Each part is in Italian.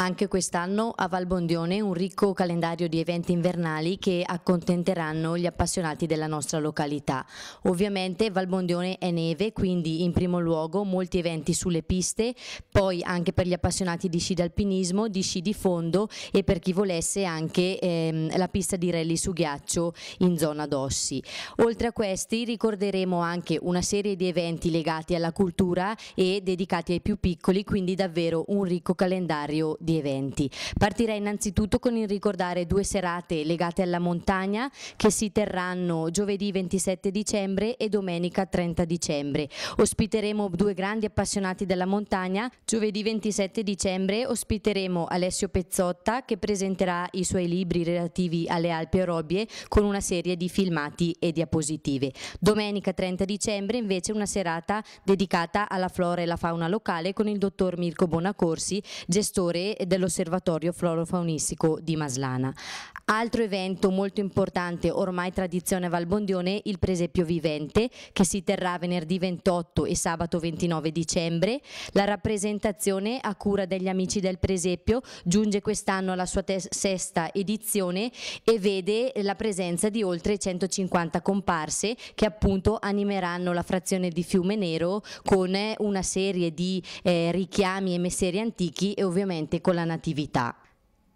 Anche quest'anno a Valbondione un ricco calendario di eventi invernali che accontenteranno gli appassionati della nostra località. Ovviamente Valbondione è neve, quindi in primo luogo molti eventi sulle piste, poi anche per gli appassionati di sci d'alpinismo, di sci di fondo e per chi volesse anche ehm, la pista di rally su ghiaccio in zona d'Ossi. Oltre a questi ricorderemo anche una serie di eventi legati alla cultura e dedicati ai più piccoli, quindi davvero un ricco calendario di di eventi. Partirei innanzitutto con il ricordare due serate legate alla montagna che si terranno giovedì 27 dicembre e domenica 30 dicembre. Ospiteremo due grandi appassionati della montagna. Giovedì 27 dicembre ospiteremo Alessio Pezzotta che presenterà i suoi libri relativi alle Alpi Orobie con una serie di filmati e diapositive. Domenica 30 dicembre invece una serata dedicata alla flora e la fauna locale con il dottor Mirko Bonacorsi, gestore e dell'Osservatorio Florofaunistico di Maslana. Altro evento molto importante, ormai tradizione Valbondione, il Presepio Vivente, che si terrà venerdì 28 e sabato 29 dicembre. La rappresentazione a cura degli amici del Presepio giunge quest'anno alla sua sesta edizione e vede la presenza di oltre 150 comparse che appunto animeranno la frazione di Fiume Nero con una serie di eh, richiami e messeri antichi e ovviamente con con la natività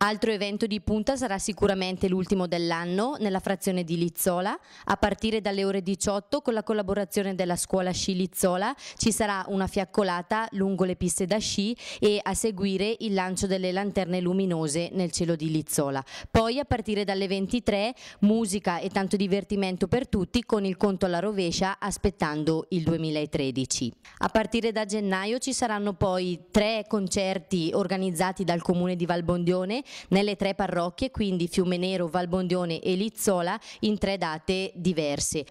Altro evento di punta sarà sicuramente l'ultimo dell'anno nella frazione di Lizzola. A partire dalle ore 18 con la collaborazione della scuola sci Lizzola ci sarà una fiaccolata lungo le piste da sci e a seguire il lancio delle lanterne luminose nel cielo di Lizzola. Poi a partire dalle 23 musica e tanto divertimento per tutti con il conto alla rovescia aspettando il 2013. A partire da gennaio ci saranno poi tre concerti organizzati dal comune di Valbondione nelle tre parrocchie, quindi Fiumenero, Valbondione e Lizzola, in tre date diverse.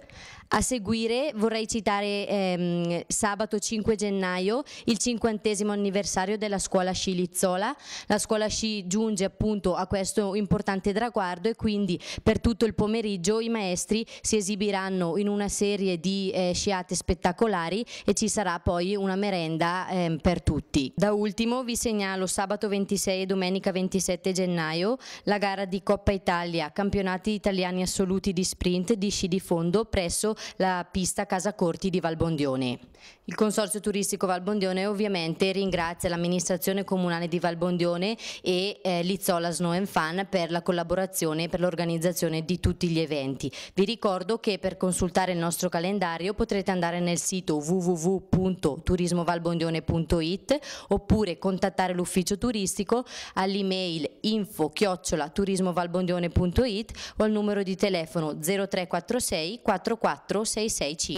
A seguire vorrei citare ehm, sabato 5 gennaio il cinquantesimo anniversario della scuola sci Lizzola. La scuola sci giunge appunto a questo importante traguardo e quindi per tutto il pomeriggio i maestri si esibiranno in una serie di eh, sciate spettacolari e ci sarà poi una merenda ehm, per tutti. Da ultimo vi segnalo sabato 26 e domenica 27 gennaio la gara di Coppa Italia, campionati italiani assoluti di sprint di sci di fondo presso la pista Casa Corti di Valbondione. Il Consorzio Turistico Valbondione ovviamente ringrazia l'amministrazione comunale di Valbondione e eh, Lizzola Snow Fan per la collaborazione e per l'organizzazione di tutti gli eventi. Vi ricordo che per consultare il nostro calendario potrete andare nel sito www.turismovalbondione.it oppure contattare l'ufficio turistico all'email info turismovalbondione.it o al numero di telefono 0346 44 467.